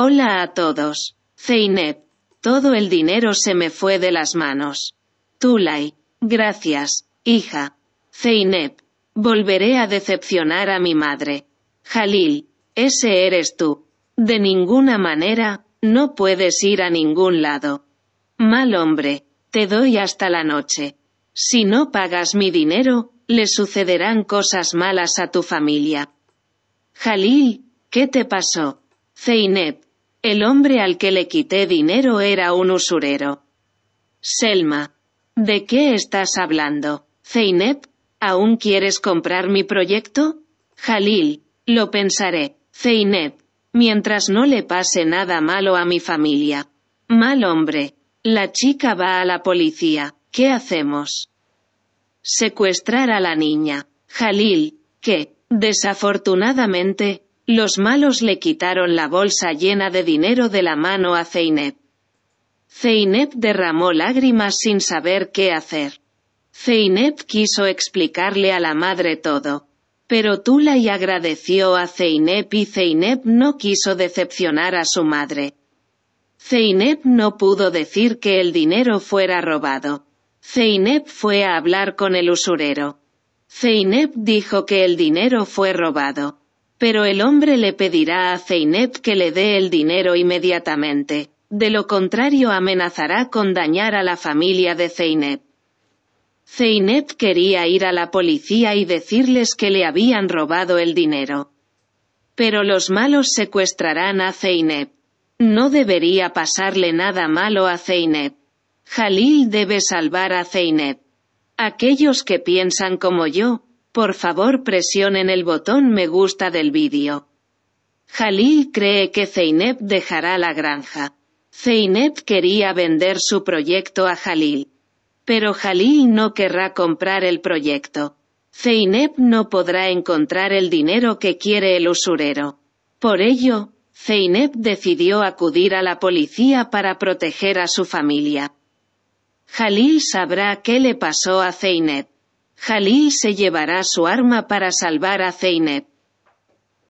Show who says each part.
Speaker 1: Hola a todos. Zeynep. Todo el dinero se me fue de las manos. Tulay. Gracias, hija. Zeynep. Volveré a decepcionar a mi madre. Jalil. Ese eres tú. De ninguna manera, no puedes ir a ningún lado. Mal hombre. Te doy hasta la noche. Si no pagas mi dinero, le sucederán cosas malas a tu familia. Jalil, ¿qué te pasó? Zeynep, el hombre al que le quité dinero era un usurero. Selma. ¿De qué estás hablando? Zeynep, ¿aún quieres comprar mi proyecto? Jalil. Lo pensaré. Zeynep. Mientras no le pase nada malo a mi familia. Mal hombre. La chica va a la policía. ¿Qué hacemos? Secuestrar a la niña. Jalil. ¿Qué? Desafortunadamente, los malos le quitaron la bolsa llena de dinero de la mano a Zeynep. Zeynep derramó lágrimas sin saber qué hacer. Zeynep quiso explicarle a la madre todo. Pero Tulay agradeció a Zeynep y Zeynep no quiso decepcionar a su madre. Zeynep no pudo decir que el dinero fuera robado. Zeynep fue a hablar con el usurero. Zeynep dijo que el dinero fue robado pero el hombre le pedirá a Zeynep que le dé el dinero inmediatamente, de lo contrario amenazará con dañar a la familia de Zeynep. Zeynep quería ir a la policía y decirles que le habían robado el dinero. Pero los malos secuestrarán a Zeynep. No debería pasarle nada malo a Zeynep. Jalil debe salvar a Zeynep. Aquellos que piensan como yo, por favor presionen el botón me gusta del vídeo. Jalil cree que Zeynep dejará la granja. Zeynep quería vender su proyecto a Jalil. Pero Jalil no querrá comprar el proyecto. Zeynep no podrá encontrar el dinero que quiere el usurero. Por ello, Zeynep decidió acudir a la policía para proteger a su familia. Jalil sabrá qué le pasó a Zeynep. Jalil se llevará su arma para salvar a Zeinet.